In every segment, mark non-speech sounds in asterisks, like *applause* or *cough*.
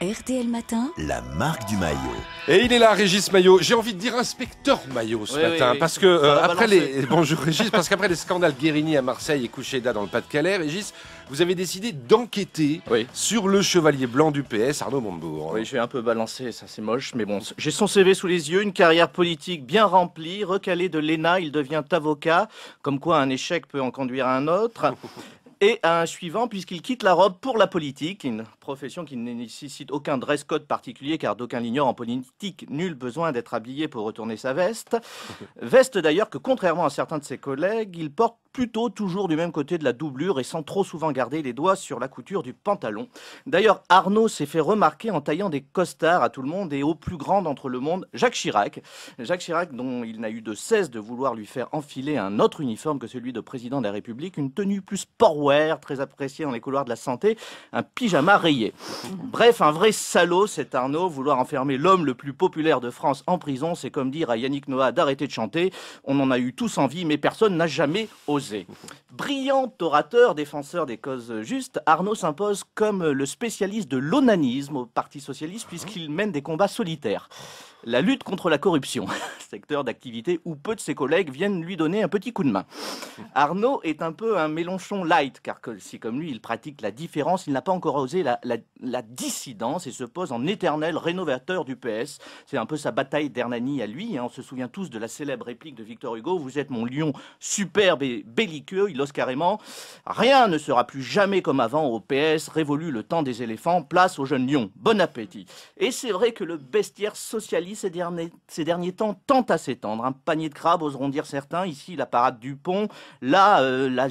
RTL Matin, la marque du maillot. Et il est là, Régis Maillot. J'ai envie de dire inspecteur Maillot ce matin, parce que euh, après les *laughs* bonjour Régis, parce qu'après les scandales Guérini à Marseille et Coucheda dans le Pas-de-Calais, Régis, vous avez décidé d'enquêter sur le chevalier blanc du PS, Arnaud Montebourg. Oui, j'ai un peu balancé, ça c'est moche, mais bon, j'ai son CV sous les yeux, une carrière politique bien remplie, recalé de l'ENA, il devient avocat, comme quoi un échec peut en conduire à un autre. *laughs* et à un suivant puisqu'il quitte la robe pour la politique, une profession qui ne nécessite aucun dress code particulier car d'aucuns l'ignorent en politique, nul besoin d'être habillé pour retourner sa veste. Veste d'ailleurs que contrairement à certains de ses collègues, il porte plutôt toujours du même côté de la doublure et sans trop souvent garder les doigts sur la couture du pantalon. D'ailleurs, Arnaud s'est fait remarquer en taillant des costards à tout le monde et au plus grand d'entre le monde, Jacques Chirac. Jacques Chirac, dont il n'a eu de cesse de vouloir lui faire enfiler un autre uniforme que celui de président de la République, une tenue plus sportwear, très appréciée dans les couloirs de la santé, un pyjama rayé. Bref, un vrai salaud, c'est Arnaud, vouloir enfermer l'homme le plus populaire de France en prison, c'est comme dire à Yannick Noah d'arrêter de chanter. On en a eu tous envie, mais personne n'a jamais osé Brillant orateur, défenseur des causes justes, Arnaud s'impose comme le spécialiste de l'onanisme au Parti socialiste puisqu'il mène des combats solitaires. La lutte contre la corruption. *laughs* secteur d'activité où peu de ses collègues viennent lui donner un petit coup de main. Arnaud est un peu un Mélenchon light, car si comme lui il pratique la différence, il n'a pas encore osé la, dissidence et se pose en éternel rénovateur du PS. C'est un peu sa bataille d'Hernani à lui. Hein. On se souvient tous de la célèbre réplique de Victor Hugo, vous êtes mon lion superbe et belliqueux, il ose carrément, rien ne sera plus jamais comme avant au PS, révolu le temps des éléphants, place aux jeunes lions. Bon appétit. Et c'est vrai que le bestiaire socialiste ces derniers, ces derniers temps tend à s'étendre. Un panier de crabes, oseront dire certains. Ici, la parade du pont. Là, euh, la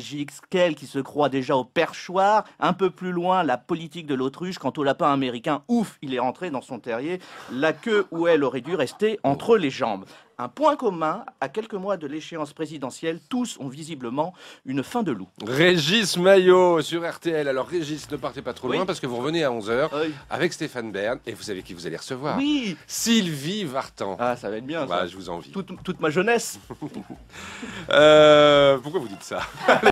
qu'elle qui se croit déjà au perchoir. Un peu plus loin, la politique de l'autruche. Quant au lapin américain, ouf, il est rentré dans son terrier. La queue où elle aurait dû rester entre les jambes un point commun, à quelques mois de l'échéance présidentielle, tous ont visiblement une fin de loup. Régis Maillot sur RTL. Alors Régis, ne partez pas trop loin parce que vous revenez à 11h avec Stéphane Bern et vous savez qui vous allez recevoir. Oui Sylvie Vartan. Ah, ça va être bien. Bah, je vous envie. Toute, ma jeunesse. *laughs* Euh, pourquoi vous dites ça *laughs*